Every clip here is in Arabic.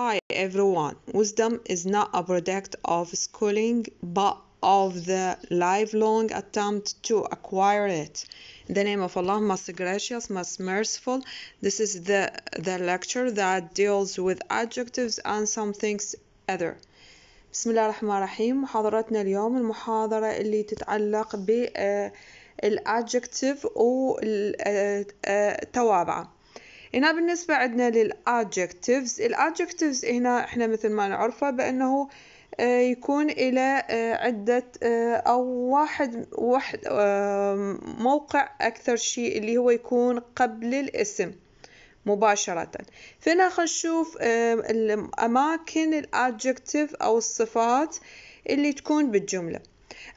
Hi everyone, wisdom is not a product of schooling but of the lifelong attempt to acquire it. In the name of Allah, most gracious, most merciful. This is the, the lecture that deals with adjectives and some things other. بسم الله الرحمن الرحيم محاضرتنا اليوم المحاضرة اللي تتعلق بالادجكتيف والتوابعة هنا بالنسبة عندنا للادجكتيفز الادجكتيفز هنا احنا مثل ما نعرفه بأنه آه، يكون إلى آه، عدة آه، أو واحد واحد موقع أكثر شيء اللي هو يكون قبل الاسم مباشرة فهنا خلينا نشوف الأماكن الأدجكتيف أو الصفات اللي تكون بالجملة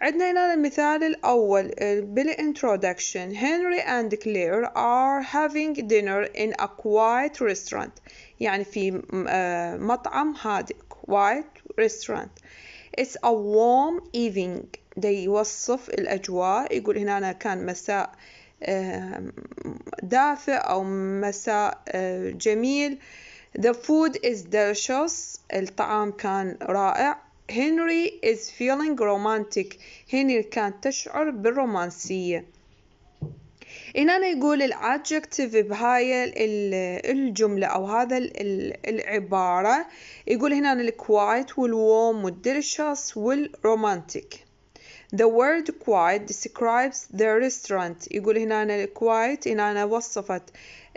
عندنا هنا المثال الأول بالintroduction Henry and Claire are having dinner in a quiet restaurant يعني في مطعم هادئ quiet restaurant It's a warm evening ده يوصف الأجواء يقول هنا أنا كان مساء دافئ أو مساء جميل The food is delicious الطعام كان رائع هنري is feeling romantic هنري كانت تشعر بالرومانسية هنا أنا يقول الادجكتيف بهاي الجملة أو هذا العبارة يقول هنا الquiet والwarm والdelicious romantic The word quiet describes the restaurant يقول هنا أنا quiet هنا أنا وصفت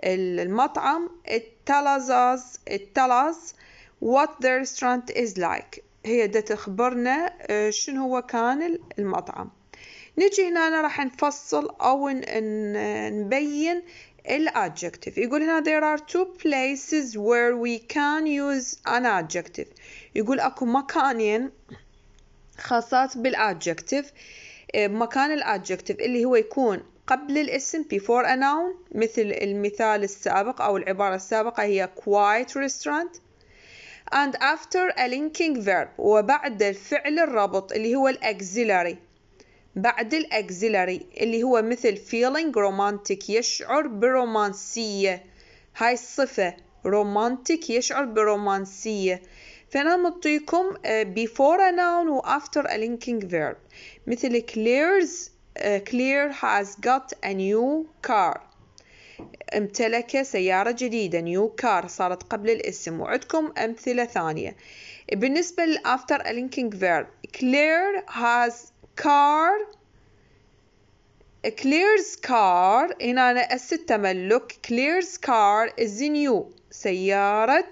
المطعم it tells us it tells what the restaurant is like هي دا تخبرنا آه، شنو هو كان المطعم نجي هنا راح نفصل أو نبين adjective يقول هنا there are two places where we can use an adjective يقول اكو مكانين خاصات بالادجective آه، مكان adjective اللي هو يكون قبل الاسم before a noun مثل المثال السابق او العبارة السابقة هي quiet restaurant and after a linking verb وبعد الفعل الرابط اللي هو الأكزيلاري بعد الأكزيلاري اللي هو مثل feeling romantic يشعر برومانسية هاي الصفة romantic يشعر برومانسية فأنا مطيكم آه، before a noun و after a linking verb مثل Claire's آه، has got a new car امتلك سيارة جديدة نيو كار صارت قبل الاسم وعندكم أمثلة ثانية بالنسبة للأفتر linking verb Claire has car Claire's car هنا أنا الست تملك Claire's car is new سيارة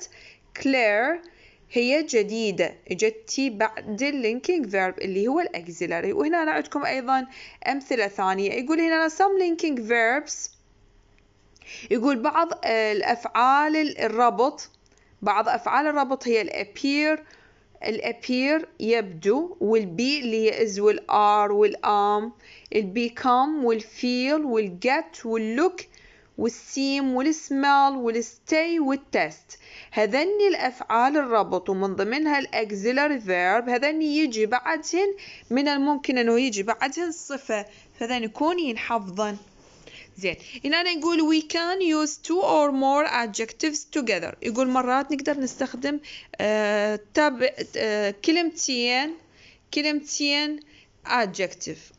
Claire هي جديدة جتي بعد اللينكينج فيرب اللي هو الأكزيلاري وهنا عندكم أيضا أمثلة ثانية يقول هنا some linking verbs يقول بعض الأفعال الربط بعض أفعال الربط هي الأبير الأبير يبدو والبي اللي هي إز والآر والآم البيكم والفيل والجت واللوك والسيم والسمال والستي والتست هذني الأفعال الربط ومن ضمنها الأكزيلر فيرب هذني يجي بعدهن من الممكن أنه يجي بعدهن صفة فذن يكون ينحفظن زين إننا نقول we can use two or more adjectives together يقول مرات نقدر نستخدم آه تاب آه كلمتين كلمتين adjective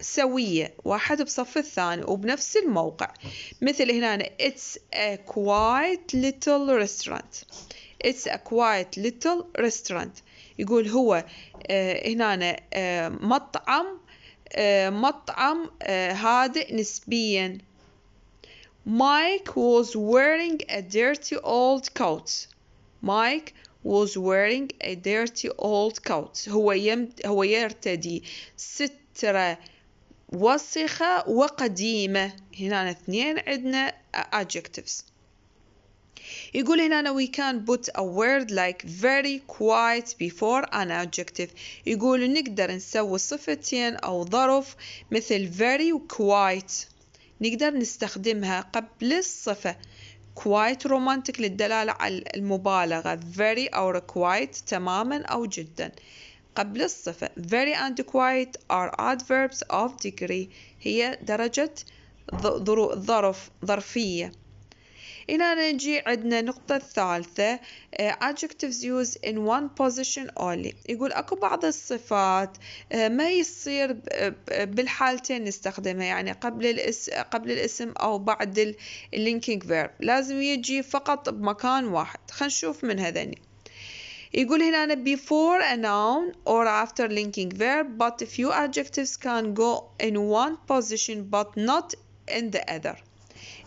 سوية واحد بصف الثاني وبنفس الموقع مثل هنا it's a quiet little restaurant it's a quiet little restaurant يقول هو آه، هنا آه، مطعم آه، مطعم هادئ آه، نسبيا مايك was wearing a dirty old coat مايك was wearing a dirty old coat هو يم... هو يرتدي سترة وسخة وقديمة هنا اثنين عندنا adjectives يقول هنا أنا we can put a word like very quiet before an adjective يقول نقدر نسوي صفتين أو ظرف مثل very quiet نقدر نستخدمها قبل الصفة quite romantic للدلالة على المبالغة very or quite تماما أو جدا قبل الصفة very and quiet are adverbs of degree هي درجة ظرف ظرفية إلى نجي عندنا النقطة الثالثة آه، adjectives used in one position only يقول أكو بعض الصفات آه، ما يصير بالحالتين نستخدمها يعني قبل الاسم قبل الاسم أو بعد اللينكينج فيرب لازم يجي فقط بمكان واحد خلينا نشوف من هذني يقول هنا before a noun or after linking verb but few adjectives can go in one position but not in the other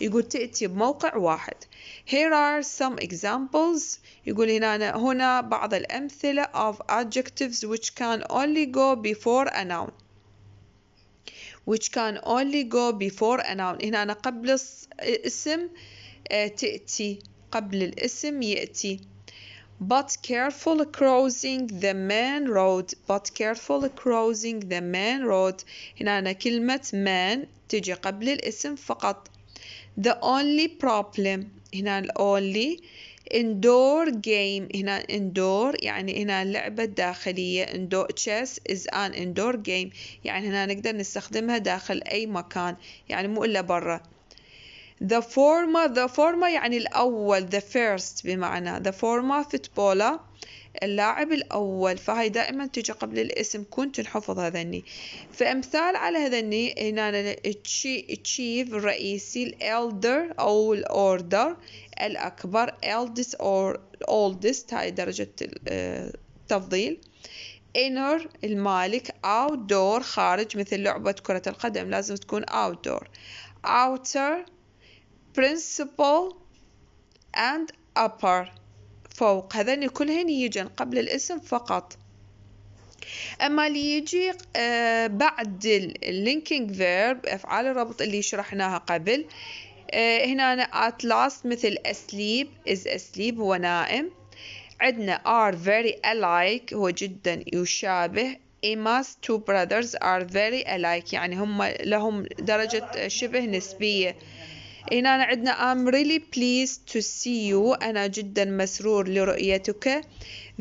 يقول تأتي بموقع واحد here are some examples يقول هنا هنا بعض الأمثلة of adjectives which can only go before a noun which can only go before a noun هنا أنا قبل اسم تأتي قبل الاسم يأتي but careful crossing the main road but careful crossing the main road هنا أنا كلمة man تجي قبل الاسم فقط the only problem هنا ال only indoor game هنا indoor يعني هنا اللعبة الداخلية indoor chess is an indoor game يعني هنا نقدر نستخدمها داخل أي مكان يعني مو إلا برا the former the former يعني الأول the first بمعنى the former footballer اللاعب الأول فهاي دائما تجي قبل الاسم كنت نحفظ هذني فأمثال على هذني هنا تشيف الرئيسي الألدر أو الأوردر الأكبر eldest or oldest هاي درجة التفضيل آه، inner المالك outdoor خارج مثل لعبة كرة القدم لازم تكون outdoor outer principal and upper فوق هذان كلهن يجن قبل الاسم فقط اما اللي يجي آه، بعد اللينكينج فيرب افعال الربط اللي شرحناها قبل آه، هنا at last مثل asleep is asleep هو نائم عندنا are very alike هو جدا يشابه Emma's two brothers are very alike يعني هم لهم درجة شبه نسبية هنا عندنا I'm really pleased to see you أنا جدا مسرور لرؤيتك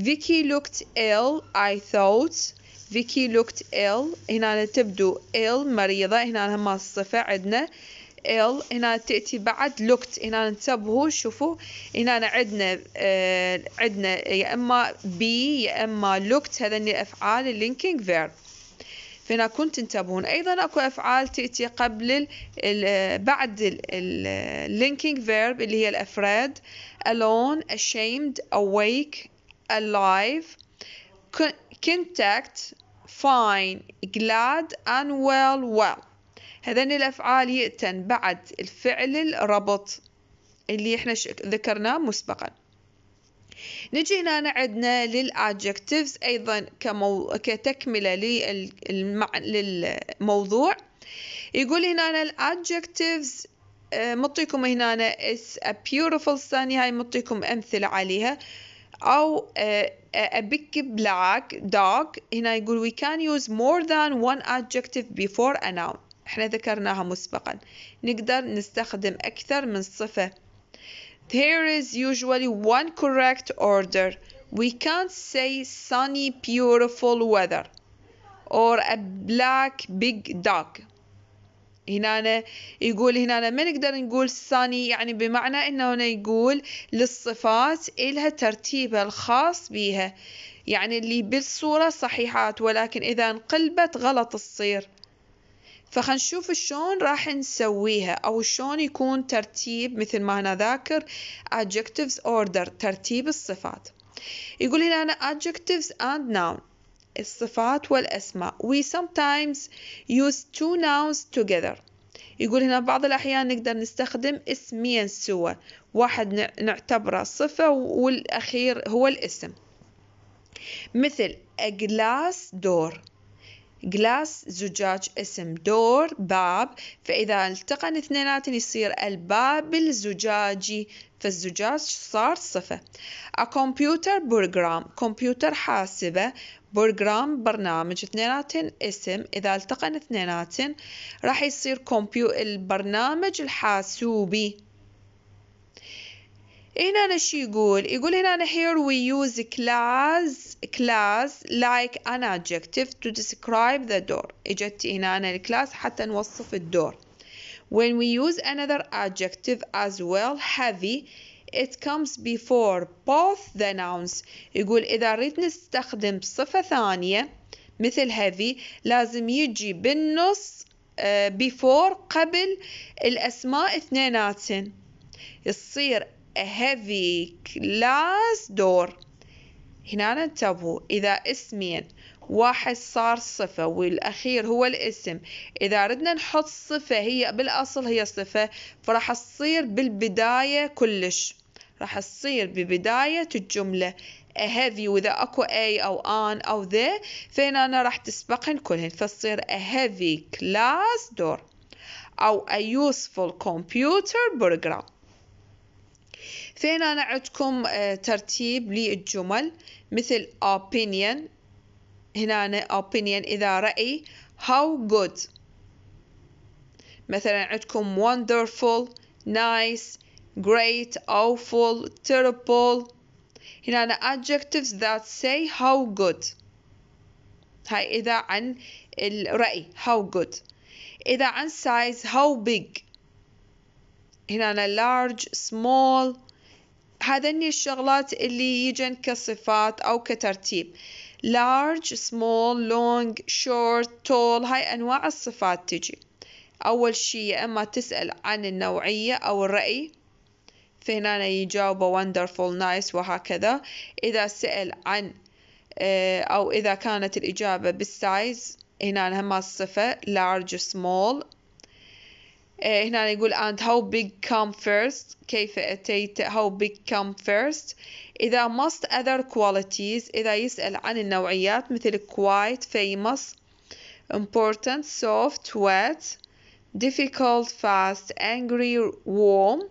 Vicky looked ill I thought Vicky looked ill هنا تبدو ill مريضة هنا هم الصفة عندنا ill هنا تأتي بعد looked هنا انتبهوا شوفوا هنا عندنا آه، عندنا يا إما be يا إما looked هذا الأفعال اللينكينج verb فنكون تنتبهون أيضا أكو أفعال تأتي قبل ال بعد اللينكينج فيرب اللي هي الأفراد alone, ashamed, awake, alive, contact, fine, glad, well well هذين الأفعال يأتن بعد الفعل الربط اللي احنا ذكرناه مسبقاً نجي هنا عندنا للادجكتيفز ايضا كمو... كتكمله للمع... للموضوع يقول هنا الادجكتيفز آه، مطيكم هنا it's a beautiful sunny هاي يعني مطيكم امثله عليها أو آه، آه، a big black dog هنا يقول we can use more than one adjective before a noun احنا ذكرناها مسبقا نقدر نستخدم أكثر من صفة There is usually one correct order. We can't say sunny, beautiful weather or a black big dog. هنا يقول هنا ما نقدر نقول sunny يعني بمعنى انه هنا يقول للصفات إلها ترتيبها الخاص بيها يعني اللي بالصورة صحيحات ولكن إذا انقلبت غلط الصير فخنشوف شلون راح نسويها او شلون يكون ترتيب مثل ما انا ذاكر adjectives order ترتيب الصفات يقول هنا أنا adjectives and noun الصفات والأسماء we sometimes use two nouns together يقول هنا بعض الأحيان نقدر نستخدم اسمين سوا واحد نعتبره صفة والأخير هو الاسم مثل a glass door جلاس زجاج اسم دور باب فإذا التقن اثنيناتن يصير الباب الزجاجي فالزجاج صار صفة a computer program كمبيوتر حاسبة بروجرام برنامج اثنيناتن اسم إذا التقن اثنيناتن راح يصير كمبيو البرنامج الحاسوبي هنا أنا شو يقول يقول هنا أنا here we use class class like an adjective to describe the door إجت هنا أنا الكلاس حتى نوصف الدور when we use another adjective as well heavy it comes before both the nouns يقول إذا ريت نستخدم صفة ثانية مثل heavy لازم يجي بالنص before قبل الأسماء اثنيناتن يصير a heavy glass door هنا انتبهوا إذا اسمين واحد صار صفة والأخير هو الاسم إذا ردنا نحط صفة هي بالأصل هي صفة فراح تصير بالبداية كلش راح تصير ببداية الجملة a heavy وإذا أكو a أو an أو the فهنا أنا راح تسبقن كلهن فتصير a heavy glass door أو a useful computer program فين أنا عندكم ترتيب للجمل مثل opinion هنا أنا opinion إذا رأي how good مثلا عندكم wonderful nice great awful terrible هنا أنا adjectives that say how good هاي إذا عن الرأي how good إذا عن size how big هنا أنا large small هذني الشغلات اللي يجن كصفات أو كترتيب large, small, long, short, tall هاي أنواع الصفات تجي أول شي يا إما تسأل عن النوعية أو الرأي فهنا يجاوبه wonderful, nice وهكذا إذا سأل عن آه، أو إذا كانت الإجابة بالسايز هنا هما الصفة large, small هنا eh, نقول and how big come first كيف أتيت how big come first إذا must other qualities إذا يسأل عن النوعيات مثل quite famous important soft wet difficult fast angry warm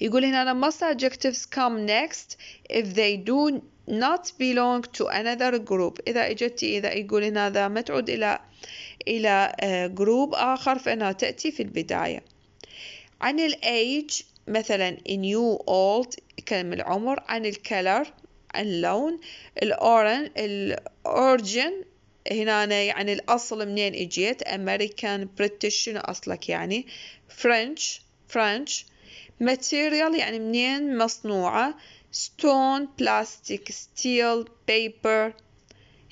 يقول هنا must adjectives come next if they do not belong to another group إذا إجت إذا يقول هنا ذا إلى إلى جروب آه، آخر فإنها تأتي في البداية عن الage مثلا new old كلمة العمر عن الكلر عن اللون الأورن الأورجن هنا أنا يعني الأصل منين إجيت أمريكان بريتش شنو أصلك يعني فرنش فرنش ماتيريال يعني منين مصنوعة stone, plastic, steel, paper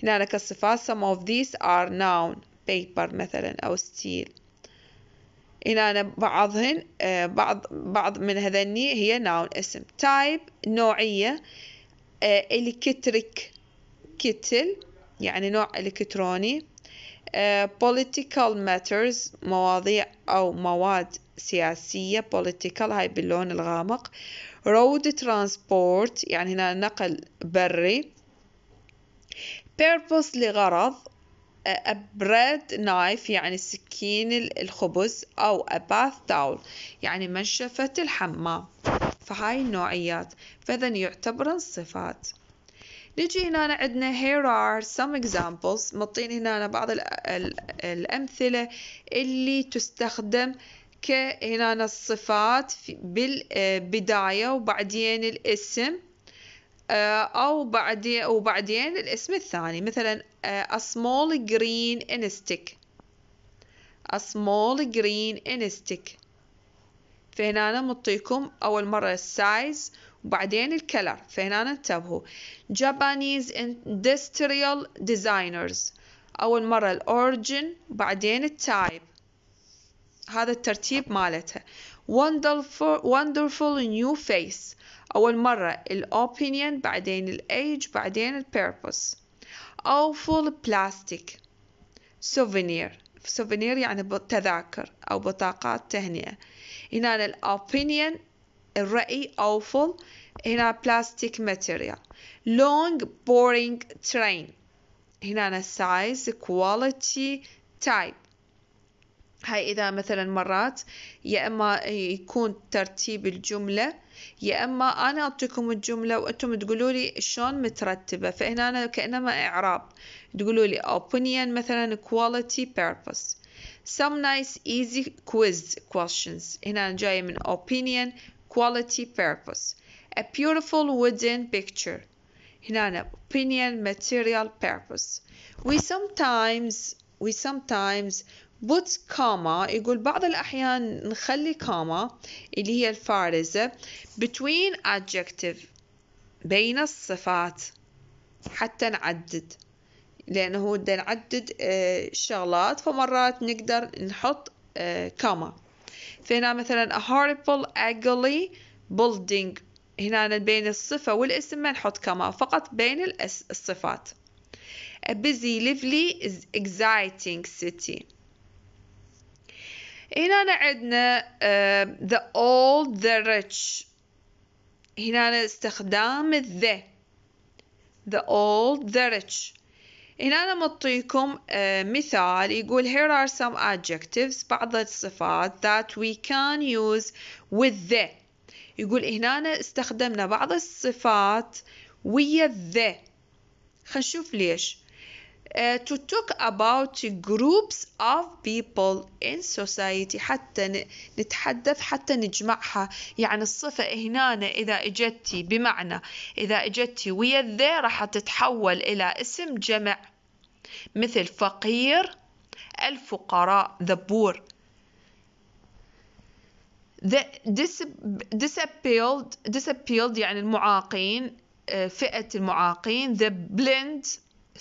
هنا لك الصفات some of these are noun بيبر مثلا أو ستيل أنا بعضهن آه، بعض بعض من هذني هي ناون اسم تايب نوعية إلكتريك آه، كتل يعني نوع إلكتروني بوليتيكال آه، ماترز مواضيع أو مواد سياسية بوليتيكال هاي باللون الغامق رود ترانسبورت يعني هنا نقل بري بيربوس لغرض a bread knife يعني سكين الخبز أو a bath towel يعني منشفة الحمام فهاي النوعيات فإذا يعتبرن صفات نجي هنا عندنا here are some examples مطين هنا بعض الأمثلة اللي تستخدم كهنا الصفات بالبداية وبعدين الاسم آه، أو بعدين وبعدين الاسم الثاني مثلا آه، a small green stick a small green stick فهنا مطيكم أول مرة size وبعدين الكلر فهنا انتبهوا Japanese industrial designers أول مرة الأورجن بعدين التايب هذا الترتيب مالتها wonderful, wonderful new face أول مرة ال opinion بعدين ال age بعدين ال purpose awful plastic souvenir souvenir يعني تذاكر أو بطاقات تهنئة هنا ال opinion الرأي awful هنا بلاستيك ماتيريال long boring train هنا size quality type هاي إذا مثلا مرات يا إما يكون ترتيب الجملة يا إما أنا أعطيكم الجملة وأنتم تقولوا لي شلون مترتبة فهنا أنا كأنما إعراب تقولوا لي opinion مثلا quality purpose some nice easy quiz questions هنا جاي من opinion quality purpose a beautiful wooden picture هنا opinion material purpose we sometimes we sometimes بوت كاما يقول بعض الأحيان نخلي كاما اللي هي الفارزة between adjective بين الصفات حتى نعدد لأنه بدنا نعدد آه، شغلات فمرات نقدر نحط كاما آه، فهنا مثلا a horrible ugly building هنا بين الصفة والاسم ما نحط كاما فقط بين الصفات a busy lively is exciting city هنا عندنا آه، the old the rich هنا استخدام the the old the rich هنا أنا مطيكم آه، مثال يقول here are some adjectives بعض الصفات that we can use with the يقول هنا استخدمنا بعض الصفات ويا the خنشوف ليش uh, to talk about groups of people in society حتى نتحدث حتى نجمعها يعني الصفة هنا إذا إجتي بمعنى إذا إجتي ويا ذي راح تتحول إلى اسم جمع مثل فقير الفقراء the poor the disappealed disappealed يعني المعاقين uh, فئة المعاقين the blind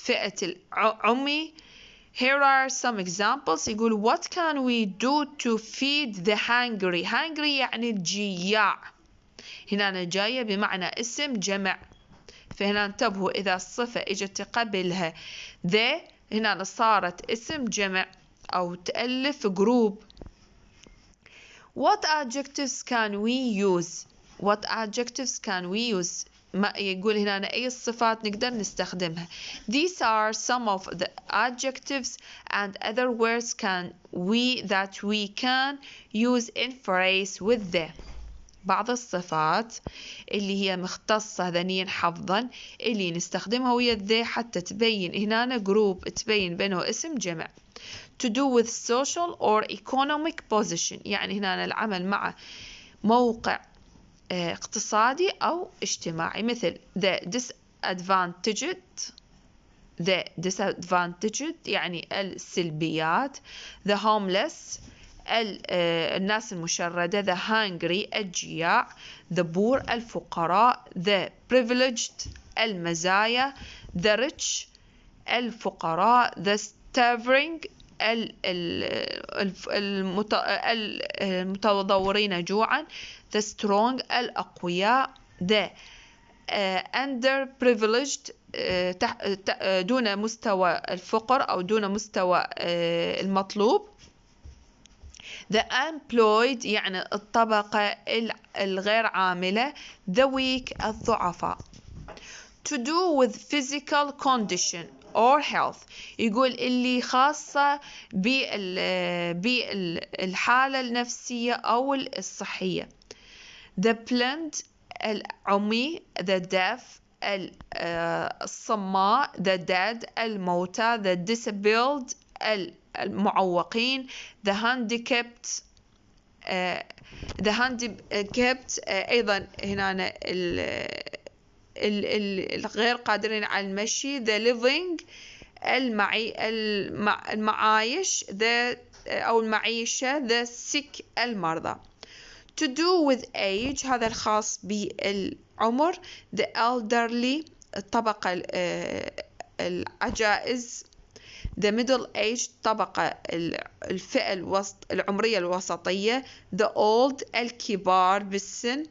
فئة العمي Here are some examples يقول What can we do to feed the hungry Hungry يعني الجياع هنا جاية بمعنى اسم جمع فهنا انتبهوا إذا الصفة إجت قبلها the هنا صارت اسم جمع أو تألف جروب What adjectives can we use What adjectives can we use ما يقول هنا أي الصفات نقدر نستخدمها these are some of the adjectives and other words can we that we can use in phrase with the. بعض الصفات اللي هي مختصة ذنيا حفظا اللي نستخدمها ويا ذي حتى تبين هنا جروب تبين بينه اسم جمع to do with social or economic position يعني هنا العمل مع موقع اقتصادي أو اجتماعي مثل the disadvantaged the disadvantaged يعني السلبيات the homeless الناس المشردة the hungry الجياع the poor الفقراء the privileged المزايا the rich الفقراء the starving المتضورين جوعا the strong الأقوياء the آه، underprivileged آه، آه، دون مستوى الفقر أو دون مستوى المطلوب the unemployed يعني الطبقة الغير عاملة the weak الضعفاء to do with physical condition or health يقول اللي خاصة بالحالة النفسية أو الصحية the blind العمي the deaf الصماء the dead الموتى the disabled المعوقين the handicapped the handicapped أيضا هنا الغير قادرين على المشي the living المعي المعايش the أو المعيشة the sick المرضى to do with age هذا الخاص بالعمر the elderly الطبقة العجائز the middle age الطبقة الفئة الوسط العمرية الوسطية the old الكبار بالسن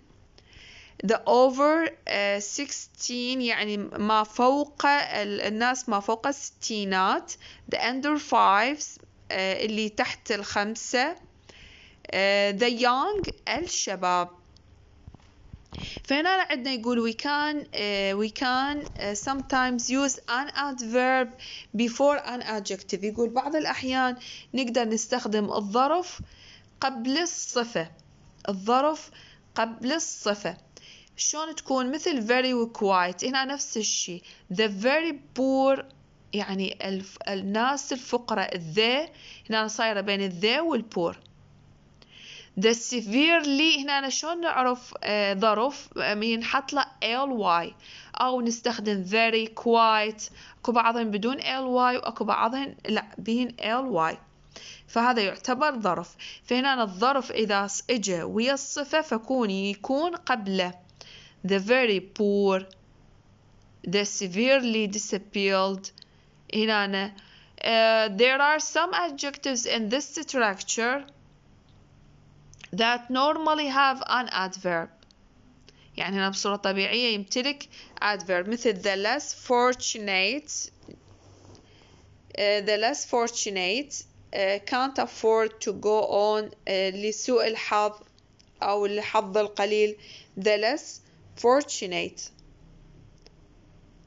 the over uh, 16 يعني ما فوق الناس ما فوق الستينات the under fives uh, اللي تحت الخمسة uh, the young الشباب فهنا عندنا يقول we can uh, we can uh, sometimes use an adverb before an adjective يقول بعض الأحيان نقدر نستخدم الظرف قبل الصفة الظرف قبل الصفة شلون تكون مثل very و quiet هنا نفس الشيء the very poor يعني الف... الناس الفقراء they هنا صايرة بين they والبور the severely هنا شلون نعرف آه ظرف آه، ينحط له ly أو نستخدم very quiet أكو بعضهم بدون ly وأكو بعضهم لا بين ly فهذا يعتبر ظرف فهنا الظرف إذا اجى ويا الصفة فكون يكون قبله the very poor, the severely disabled. إنانا uh, there are some adjectives in this structure that normally have an adverb يعني هنا بصورة طبيعية يمتلك adverb مثل the less fortunate uh, the less fortunate uh, can't afford to go on uh, لسوء الحظ أو الحظ القليل the less fortunate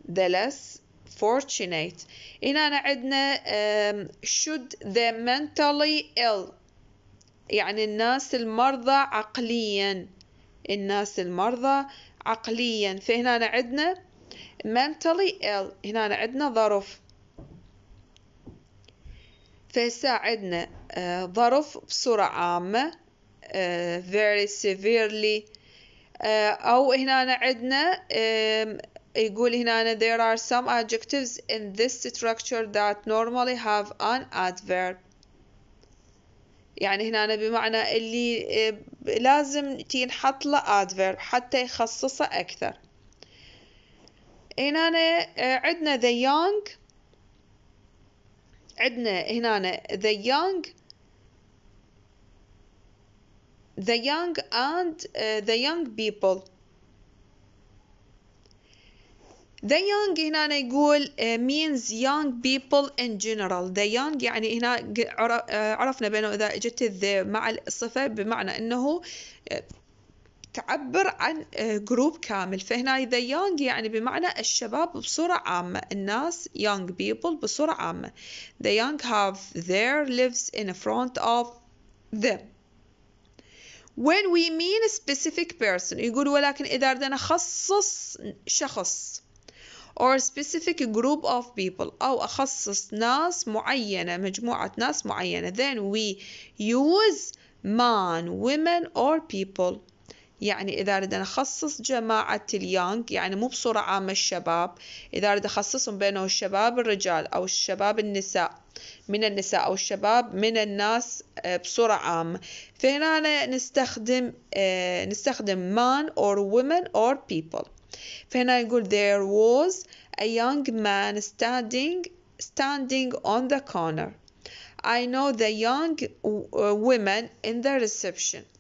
the less fortunate هنا عندنا should the mentally ill يعني الناس المرضى عقليا الناس المرضى عقليا فهنا عندنا mentally ill هنا عندنا ظرف فساعدنا آه، ظرف بصورة عامة آه، very severely أو هنا عندنا يقول هنا there are some adjectives in this structure that normally have an adverb يعني هنا بمعنى اللي لازم تنحط له adverb حتى يخصصه أكثر هنا عندنا the young عندنا هنا the young the young and uh, the young people the young هنا يقول uh, means young people in general the young يعني هنا عرفنا بأنه إذا جت the مع الصفة بمعنى أنه تعبر عن جروب كامل فهنا the young يعني بمعنى الشباب بصورة عامة الناس young people بصورة عامة the young have their lives in front of them when we mean a specific person يقول ولكن إذا أردنا أخصص شخص or a specific group of people أو أخصص ناس معينة مجموعة ناس معينة then we use man, women or people يعني إذا أريد أن أخصص جماعة اليانج يعني مو بصورة عامة الشباب إذا أريد أخصصهم بينه الشباب الرجال أو الشباب النساء من النساء أو الشباب من الناس آه، بصورة عامة فهنا نستخدم آه، نستخدم man or women or people فهنا نقول there was a young man standing standing on the corner I know the young آه، women in the reception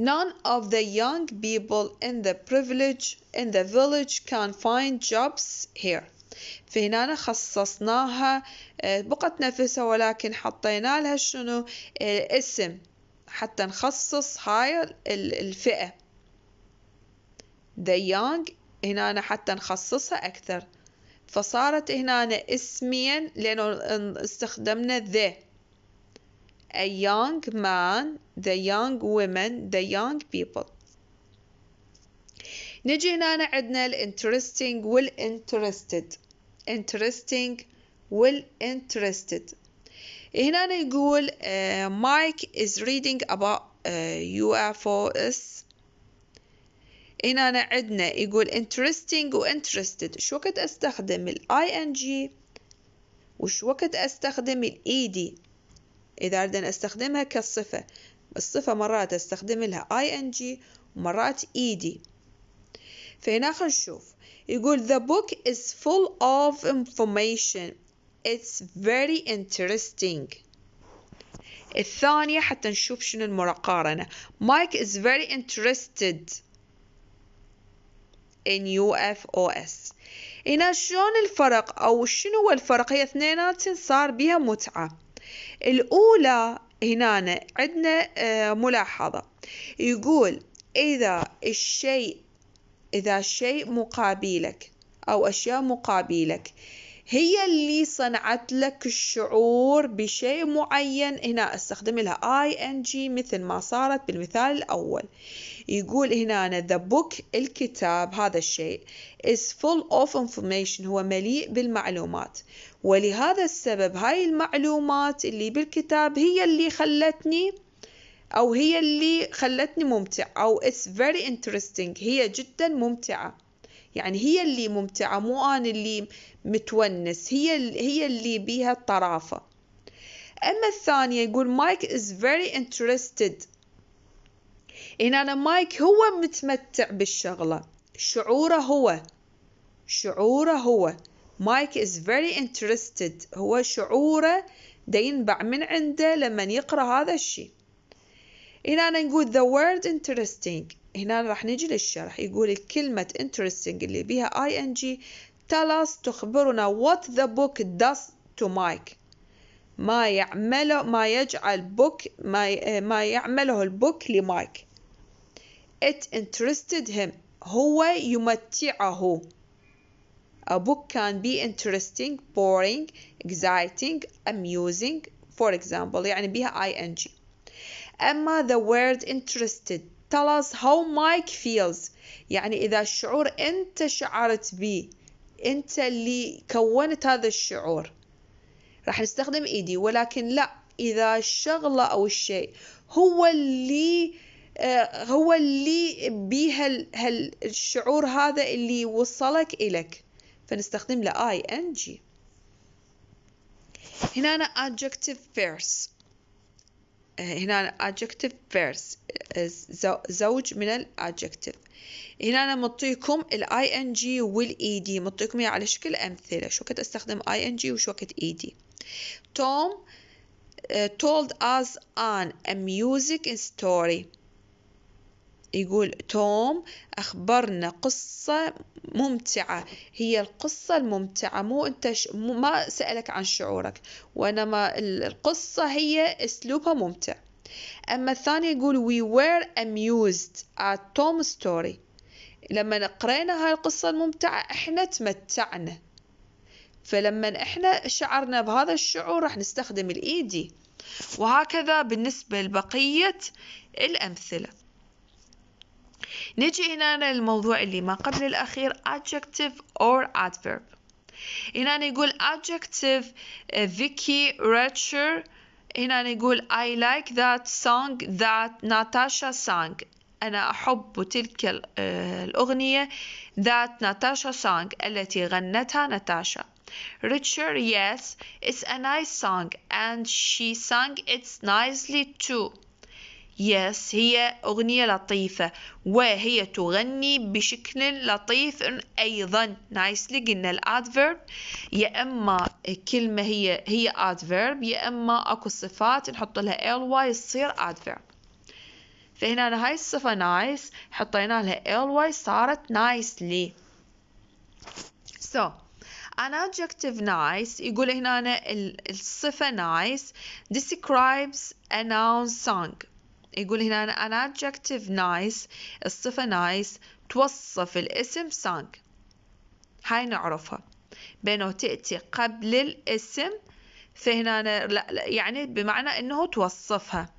None of the young people in the privilege in the village can find jobs here. فهنا خصصناها آه، بقت نفسها ولكن حطينا لها شنو آه، اسم حتى نخصص هاي الفئة the young هنا حتى نخصصها أكثر فصارت هنا اسميا لأنه استخدمنا the a young man the young women the young people نجي هنا عندنا ال interesting وال interested interesting وال interested هنا يقول مايك uh, is reading about uh, UFOs هنا عندنا يقول interesting و interested شو وقت استخدم ال ing وش وقت استخدم ال ed إذا أريد أن أستخدمها كصفة الصفة مرات أستخدم لها ing ومرات ed فهنا خلينا نشوف يقول the book is full of information it's very interesting الثانية حتى نشوف شنو المقارنة Mike is very interested in UFOs هنا شلون الفرق أو شنو هو الفرق هي اثنيناتن صار بها متعة الأولى هنا عندنا آه، ملاحظة يقول إذا الشيء إذا الشيء مقابلك أو أشياء مقابلك هي اللي صنعت لك الشعور بشيء معين هنا استخدم لها ING مثل ما صارت بالمثال الأول يقول هنا the book الكتاب هذا الشيء is full of information هو مليء بالمعلومات ولهذا السبب هاي المعلومات اللي بالكتاب هي اللي خلتني أو هي اللي خلتني ممتع أو it's very interesting هي جدا ممتعة يعني هي اللي ممتعة مو أنا اللي متونس هي هي اللي بيها الطرافة أما الثانية يقول مايك is very interested إن أنا مايك هو متمتع بالشغلة شعوره هو شعوره هو مايك is very interested هو شعوره دا ينبع من عنده لما يقرأ هذا الشيء هنا أنا نقول the word interesting هنا راح نجي للشرح يقول الكلمة interesting اللي بيها ing tell us تخبرنا what the book does to Mike ما يعمله ما يجعل book ما, ما يعمله البوك لمايك it interested him هو يمتعه A book can be interesting, boring, exciting, amusing for example يعني بها ing أما the word interested tell us how Mike feels يعني إذا الشعور أنت شعرت به أنت اللي كونت هذا الشعور راح نستخدم ايدي ولكن لا إذا الشغلة أو الشيء هو اللي آه، هو اللي بيه هالشعور هذا اللي وصلك إلك فنستخدم له I N G هنا أنا adjective verse آه، هنا أنا adjective verse آه، زوج من ال adjective هنا أنا مطيكم الاي ان جي E D مطيكم يعني على شكل أمثلة شو كنت أستخدم I N G وشو كنت E D توم told us an amusing story يقول توم أخبرنا قصة ممتعة هي القصة الممتعة مو أنت ش... مو ما سألك عن شعورك وإنما القصة هي أسلوبها ممتع أما الثاني يقول we were amused at Tom's story لما قرينا هاي القصة الممتعة احنا تمتعنا فلما احنا شعرنا بهذا الشعور راح نستخدم الايدي وهكذا بالنسبة لبقية الأمثلة نجي هنا للموضوع اللي ما قبل الأخير adjective or adverb هنا نقول adjective Vicky Ratcher هنا نقول I like that song that Natasha sang أنا أحب تلك الأغنية that Natasha sang التي غنتها ناتاشا Richard yes it's a nice song and she sang it nicely too يس هي أغنية لطيفة وهي تغني بشكل لطيف أيضا نايسلي قلنا الأدفيرب يا أما كلمة هي هي أدفيرب يا أما أكو صفات نحط لها ال واي تصير أدفيرب فهنا هاي الصفة نايس nice. حطينا لها ال واي صارت نايسلي سو an adjective nice يقول هنا الصفة nice describes a noun song يقول هنا an adjective nice الصفة nice توصف الاسم سانك هاي نعرفها بينه تأتي قبل الاسم فهنا لا يعني بمعنى انه توصفها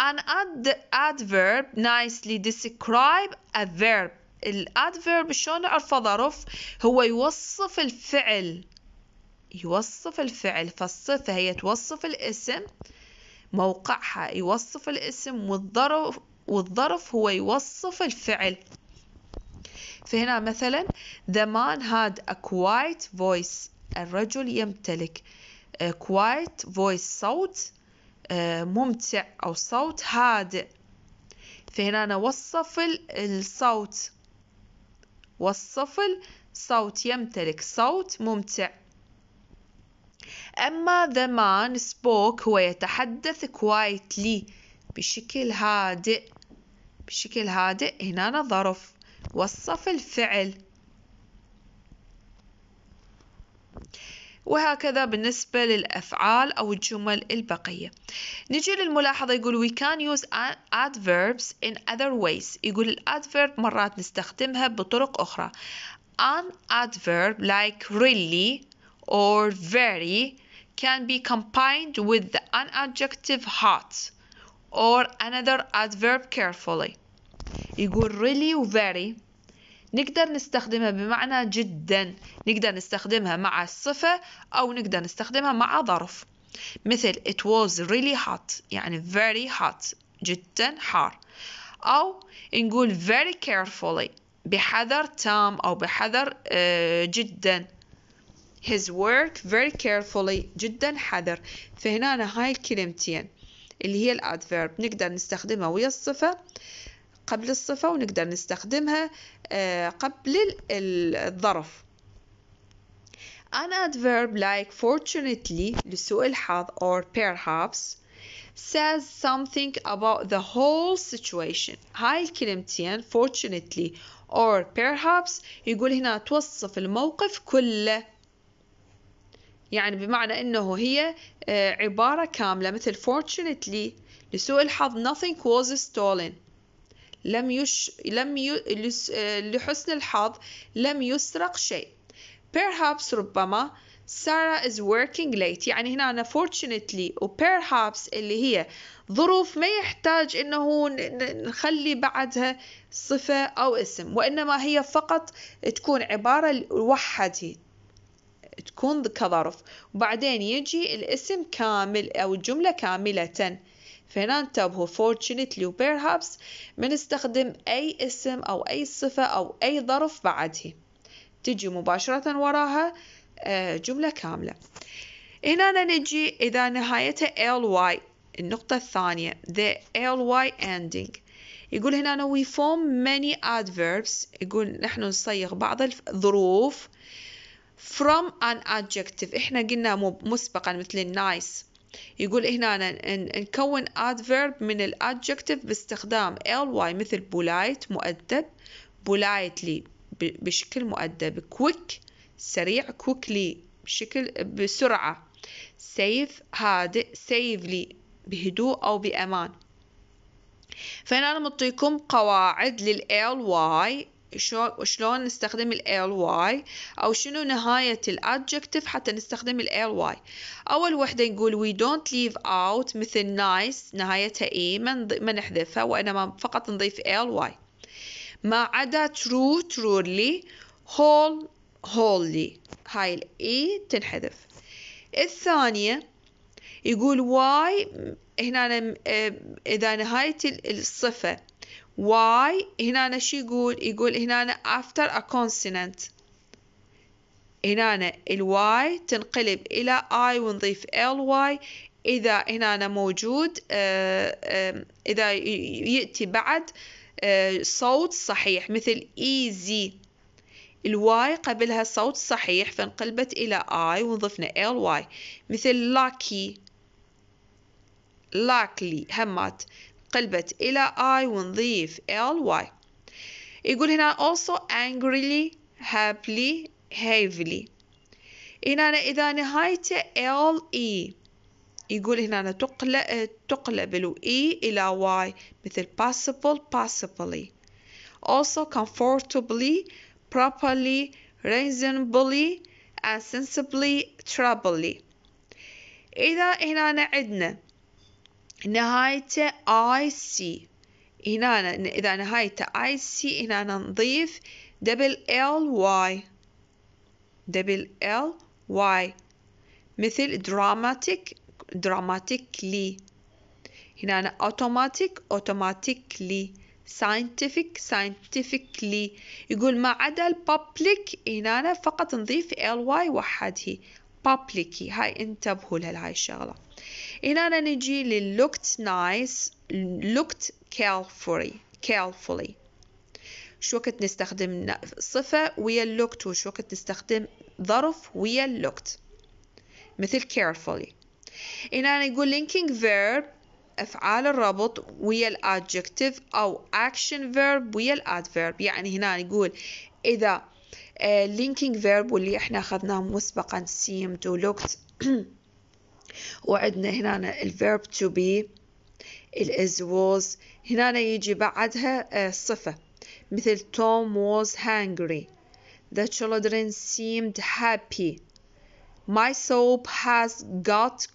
an ad adverb nicely describe a verb الادفيرب شلون نعرفه ظرف هو يوصف الفعل يوصف الفعل فالصفة هي توصف الاسم موقعها يوصف الاسم والظرف والظرف هو يوصف الفعل فهنا مثلا the man had a quiet voice الرجل يمتلك a آه، quiet voice صوت آه، ممتع أو صوت هادئ فهنا أنا وصف الصوت وصف الصوت يمتلك صوت ممتع أما the man spoke هو يتحدث quietly بشكل هادئ بشكل هادئ هنا ظرف وصف الفعل وهكذا بالنسبة للأفعال أو الجمل البقية نجي للملاحظة يقول we can use adverbs in other ways يقول الأدفرب مرات نستخدمها بطرق أخرى an adverb like really or very can be combined with an adjective hot or another adverb carefully يقول really و very نقدر نستخدمها بمعنى جدا نقدر نستخدمها مع الصفة أو نقدر نستخدمها مع ظرف مثل it was really hot يعني very hot جدا حار أو نقول very carefully بحذر تام أو بحذر جدا his work very carefully جدا حذر فهنا أنا هاي الكلمتين اللي هي الادفيرب نقدر نستخدمها ويا الصفة قبل الصفة ونقدر نستخدمها آه، قبل الظرف an adverb like fortunately لسوء الحظ or perhaps says something about the whole situation هاي الكلمتين fortunately or perhaps يقول هنا توصف الموقف كله يعني بمعنى أنه هي آه، عبارة كاملة مثل fortunately لسوء الحظ nothing was stolen لم يش لم ي... آه، لحسن الحظ لم يسرق شيء perhaps ربما Sarah is working late يعني هنا أنا fortunately و perhaps اللي هي ظروف ما يحتاج انه نخلي بعدها صفة او اسم وانما هي فقط تكون عبارة وحدي تكون كظرف وبعدين يجي الاسم كامل أو الجملة كاملة فهنا انتبهوا fortunately و perhaps نستخدم أي اسم أو أي صفة أو أي ظرف بعده تجي مباشرة وراها آه، جملة كاملة هنا نجي إذا نهايتها ly النقطة الثانية the ly ending يقول هنا we form many adverbs يقول نحن نصيغ بعض الظروف from an adjective احنا قلنا مسبقا مثل nice يقول هنا نكون adverb من ال adjective باستخدام ly مثل polite مؤدب politely بشكل مؤدب quick سريع quickly بشكل بسرعة safe هادئ safely بهدوء أو بأمان فهنا أنا معطيكم قواعد لل ly شلون نستخدم ال ly أو شنو نهاية adjective حتى نستخدم ال ly أول وحدة نقول we don't leave out مثل nice نهايتها e ما نحذفها وإنما فقط نضيف ly ما عدا true truly whole wholly هاي الاي e تنحذف الثانية يقول why هنا إيه، إذا نهاية الصفة why هنا شو يقول يقول هنا after a consonant هنا الواي تنقلب إلى I ونضيف ly إذا هنا موجود آه، إذا يأتي بعد آه، صوت صحيح مثل easy الواي قبلها صوت صحيح فانقلبت إلى I ونضفنا ly مثل lucky likely همات قلبت إلى I ونضيف ly يقول هنا also angrily happily heavily هنا أنا إذا نهايته le يقول هنا أنا تقلب تقلب الو e إلى y مثل possible possibly also comfortably properly reasonably and sensibly troubly إذا هنا عندنا نهايته اي سي هنا إذا نهايته اي سي هنا نضيف دبل ال واي دبل ال واي مثل دراماتيك دراماتيكلي هنا اوتوماتيك اوتوماتيكلي scientific scientifically يقول ما عدا الببليك هنا فقط نضيف ly وحده publicly هاي انتبهوا لهاي الشغله هنا انا نجي للوكت looked nice looked كيرفولي شو وقت نستخدم صفة ويا اللوكت وشو وقت نستخدم ظرف ويا اللوكت مثل carefully هنا أنا نقول linking verb أفعال الربط ويا الادجكتيف أو action verb ويا الادفيرب يعني هنا نقول إذا لينكينج آه، فيرب واللي احنا اخذناه مسبقا سيمد ولوكت وعندنا هنا الفيرب تو بي الاز was هنا يجي بعدها صفة مثل توم was hungry the children seemed happy my soap has got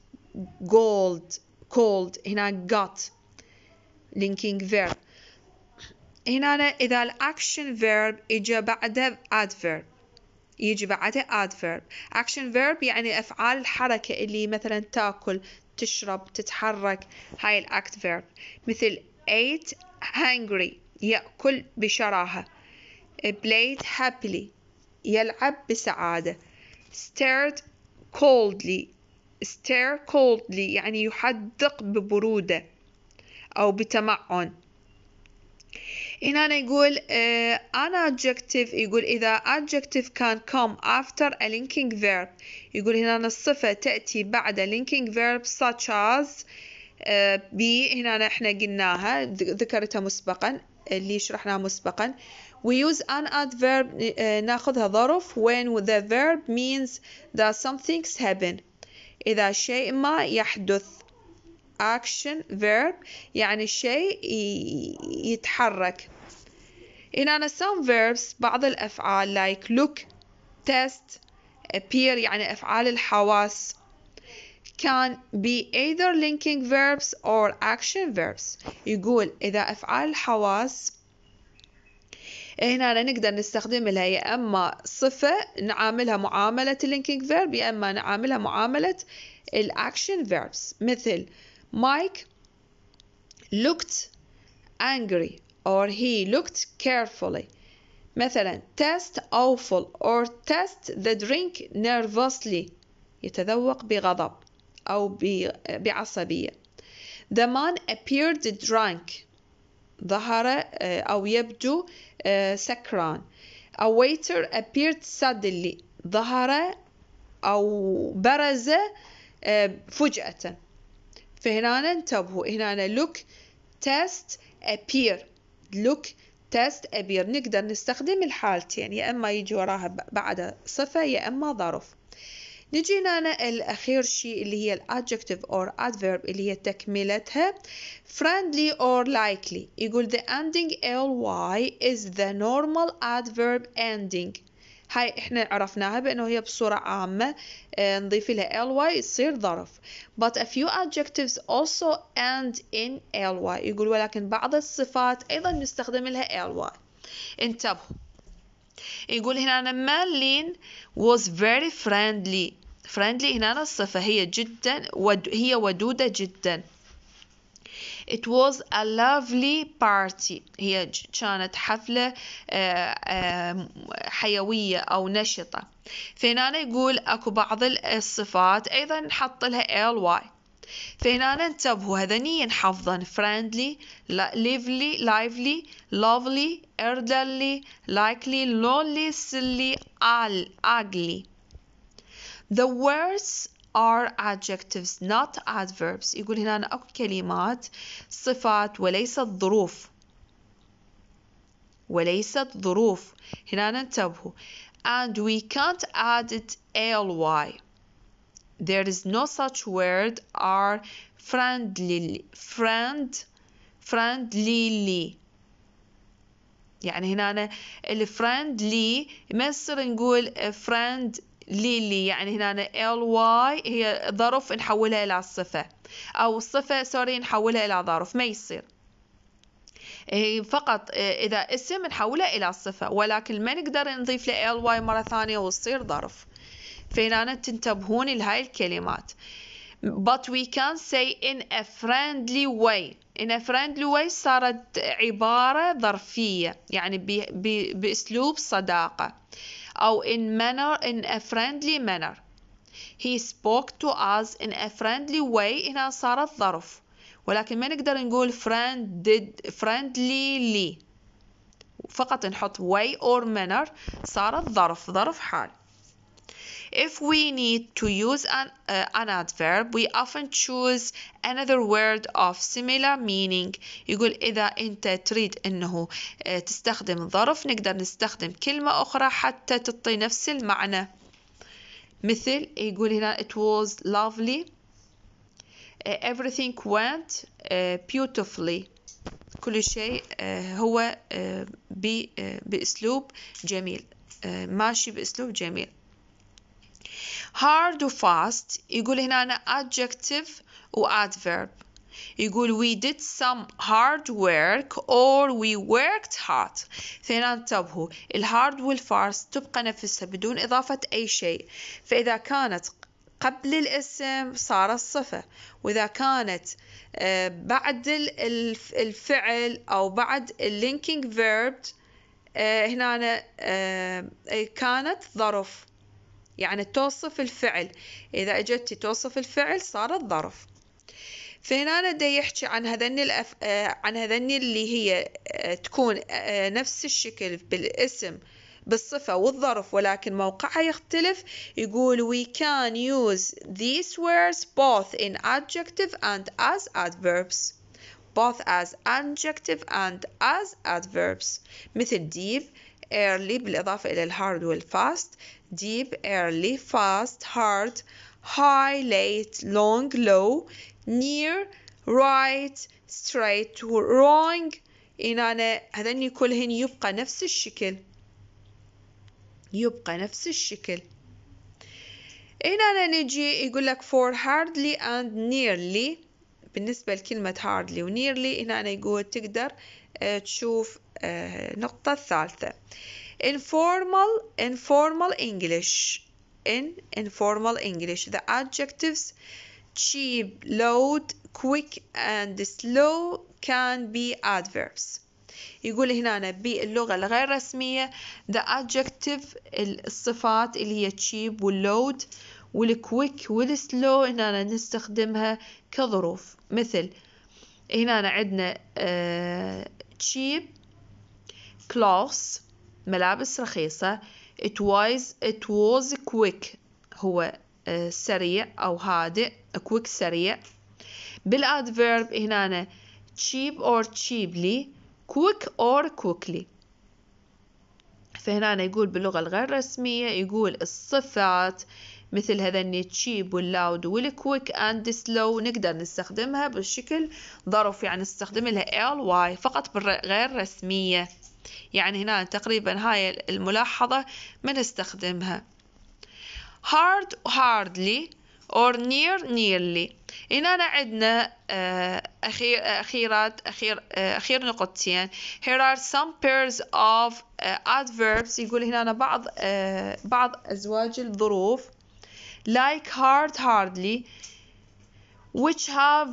gold cold هنا got linking verb هنا إذا الأكشن verb إجا بعده adverb يجي بعده adverb action verb يعني أفعال الحركة اللي مثلا تاكل تشرب تتحرك هاي الأكت verb مثل ate hungry يأكل بشراهة played happily يلعب بسعادة stared coldly stare coldly يعني يحدق ببرودة أو بتمعن هنا يقول an adjective يقول إذا adjective كان come after a linking verb يقول هنا الصفة تأتي بعد linking verb such as ب هنا احنا قلناها ذكرتها مسبقا اللي شرحناها مسبقا we use an adverb ناخذها ظرف when the verb means that something's happen إذا شيء ما يحدث action verb يعني شيء يتحرك هنا some verbs بعض الأفعال like look test appear يعني أفعال الحواس can be either linking verbs or action verbs يقول إذا أفعال الحواس هنا نقدر نستخدم لها يا اما صفه نعاملها معامله linking verb يا اما نعاملها معامله الاكشن فيربس مثل مايك looked angry or he looked carefully مثلا test awful or test the drink nervously يتذوق بغضب أو بعصبية The man appeared drunk ظهر أو يبدو سكران A waiter appeared suddenly ظهر أو برز فجأة فهنا انتبهوا هنا look test appear look test appear نقدر نستخدم الحالتين يعني يا إما يجي وراها بعد صفة يا إما ظرف نجي هنا الأخير شيء اللي هي adjective or adverb اللي هي تكملتها friendly or likely يقول the ending ly is the normal adverb ending هاي احنا عرفناها بانه هي بصورة عامة آه، نضيف لها ly يصير ظرف but a few adjectives also end in ly يقول ولكن بعض الصفات ايضا نستخدم لها ly انتبهوا يقول هنا مالين was very friendly friendly هنا الصفة هي جدا ود... هي ودودة جدا It was a lovely party هي كانت حفلة حيوية أو نشطة فهنا يقول أكو بعض الصفات أيضا نحط لها ly فهنا انتبهوا هذني حفظا friendly lively lively lovely elderly likely lonely silly ugly the words are adjectives not adverbs يقول هنا أكو كلمات صفات وليست ظروف وليست ظروف هنا ننتبه. and we can't add it ly there is no such word are friendly friend friendly يعني هنا الفريندلي ما يصير نقول friend ليلي يعني هنا ال واي هي ظرف نحولها إلى صفة أو الصفة سوري نحولها إلى ظرف ما يصير هي فقط آه، إذا اسم نحوله إلى صفة ولكن ما نقدر نضيف له ال واي مرة ثانية وتصير ظرف فهنا تنتبهون لهاي الكلمات but we can say in a friendly way in a friendly way صارت عبارة ظرفية يعني بأسلوب صداقة أو in manner in a friendly manner he spoke to us in a friendly way هنا صارت ظرف ولكن ما نقدر نقول friend did friendly لي فقط نحط way or manner صارت ظرف ظرف حال If we need to use an, uh, an adverb we often choose another word of similar meaning يقول إذا أنت تريد أنه آه، تستخدم ظرف نقدر نستخدم كلمة أخرى حتى تعطي نفس المعنى مثل يقول هنا it was lovely آه، everything went آه، beautifully كل شيء هو بأسلوب جميل ماشي بأسلوب جميل hard و fast يقول هنا أنا adjective و adverb يقول we did some hard work or we worked hard فهنا انتبهوا الهارد والفارست تبقى نفسها بدون إضافة أي شيء فإذا كانت قبل الاسم صار الصفة وإذا كانت بعد الفعل أو بعد اللينكينج فيرب هنا كانت ظرف يعني توصف الفعل إذا أجدتي توصف الفعل صارت ظرف فهنا دا يحكي عن هذني الأف... آه، عن هذني اللي هي آه، تكون آه، نفس الشكل بالاسم بالصفة والظرف ولكن موقعها يختلف يقول we can use these words both in adjective and as adverbs both as adjective and as adverbs مثل deep early بالإضافة إلى الhard والfast deep early fast hard high late long low near right straight wrong إن أنا هذني كلهن يبقى نفس الشكل يبقى نفس الشكل إن أنا نجي يقول لك for hardly and nearly بالنسبة لكلمة hardly و nearly هنا أنا يقول تقدر آه، تشوف آه، النقطة الثالثة informal informal English in informal English the adjectives cheap load quick and slow can be adverbs يقول هنا باللغة الغير رسمية the adjective الصفات اللي هي cheap والload والquick والslow هنا نستخدمها كظروف مثل هنا عندنا uh, cheap clothes ملابس رخيصة it was, it was quick هو آه، سريع أو هادئ quick سريع بالأدفيرب هنا cheap or cheaply quick or quickly فهنا يقول باللغة الغير رسمية يقول الصفات مثل هذني التشيب واللاود والكويك and slow نقدر نستخدمها بالشكل ظرف يعني نستخدم لها ly فقط بالغير رسميه يعني هنا تقريبا هاي الملاحظة ما نستخدمها hard hardly or near nearly هنا عندنا آه، أخير أخيرات أخير آه، أخير نقطتين here are some pairs of آه، adverbs يقول هنا بعض بعض أزواج الظروف like hard hardly which have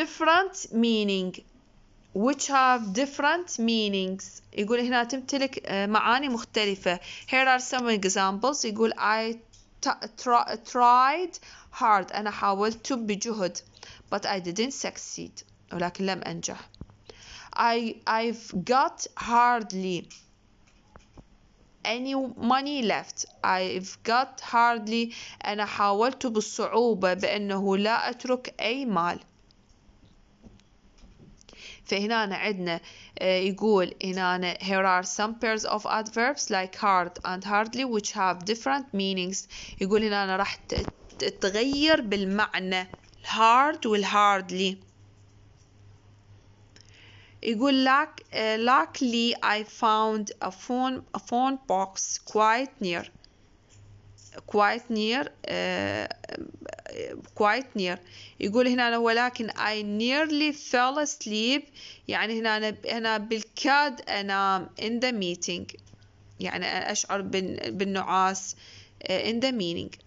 different meaning which have different meanings يقول هنا تمتلك معاني مختلفة here are some examples يقول I tried hard أنا حاولت بجهد but I didn't succeed ولكن لم أنجح I I've got hardly any money left I've got hardly أنا حاولت بالصعوبة بأنه لا أترك أي مال فهنا عندنا يقول هنا here are some pairs of adverbs like hard and hardly which have different meanings يقول هنا راح تتغير بالمعنى hard والhardly يقول لك luckily I found a phone a phone box quite near quite near quite near يقول هنا أنا ولكن I nearly fell asleep يعني هنا أنا هنا بالكاد أنام in the meeting يعني أنا أشعر بالنعاس آه، in the meeting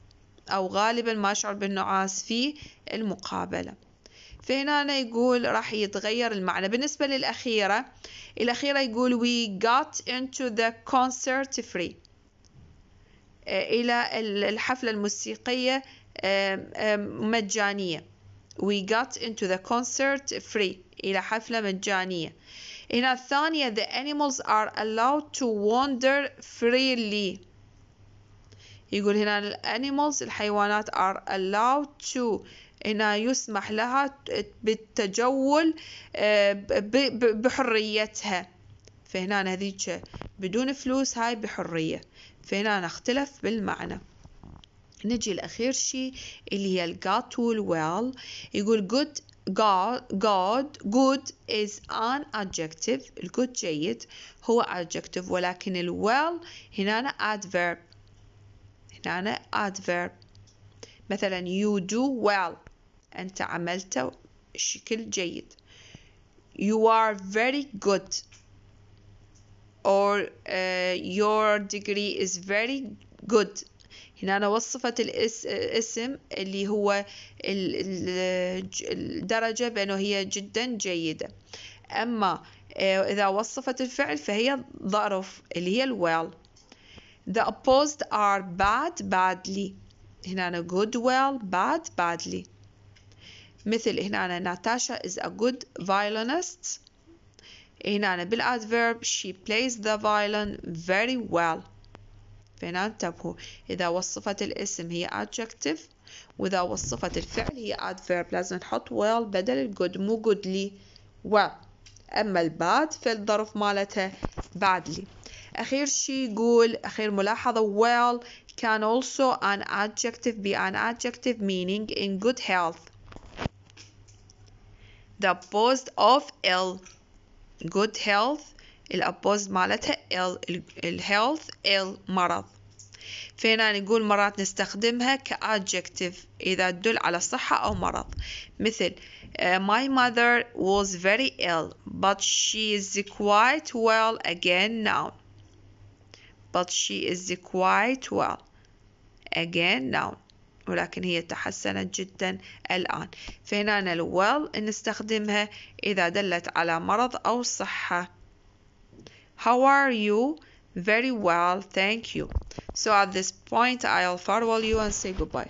أو غالبا ما أشعر بالنعاس في المقابلة فهنا أنا يقول راح يتغير المعنى بالنسبة للأخيرة الأخيرة يقول we got into the concert free آه، إلى الحفلة الموسيقية مجانية we got into the concert free إلى حفلة مجانية هنا الثانية the animals are allowed to wander freely يقول هنا animals الحيوانات are allowed to هنا يسمح لها بالتجول آه، بحريتها فهنا هذيك بدون فلوس هاي بحرية فهنا اختلف بالمعنى نجي لأخير شيء اللي هي got will well يقول good God, God, good is an adjective good, جيد هو adjective ولكن ال well هنا adverb هنا adverb مثلا you do well أنت عملت بشكل جيد you are very good or uh, your degree is very good هنا وصفت الاسم اللي هو الدرجة بأنه هي جدا جيدة أما آه، إذا وصفت الفعل فهي ظرف اللي هي الويل The opposed are bad badly هنا good well bad badly مثل هنا ناتاشا is a good violinist هنا بالادverb she plays the violin very well بينات انتبهوا إذا وصفت الاسم هي adjective وإذا وصفت الفعل هي adverb لازم نحط well بدل good مو goodly well أما الباد فالظرف مالتها badly أخير شي يقول أخير ملاحظة well can also an adjective be an adjective meaning in good health the post of ill good health الأبوز مالتها ill ال health ill مرض فينا نقول مرات نستخدمها كأدجكتيف إذا تدل على صحة أو مرض مثل uh, My mother was very ill but she is quite well again now but she is quite well again now ولكن هي تحسنت جدا الآن فهنا الويل well نستخدمها إذا دلت على مرض أو صحة How are you Very well, thank you. So at this point, I'll farewell you and say goodbye.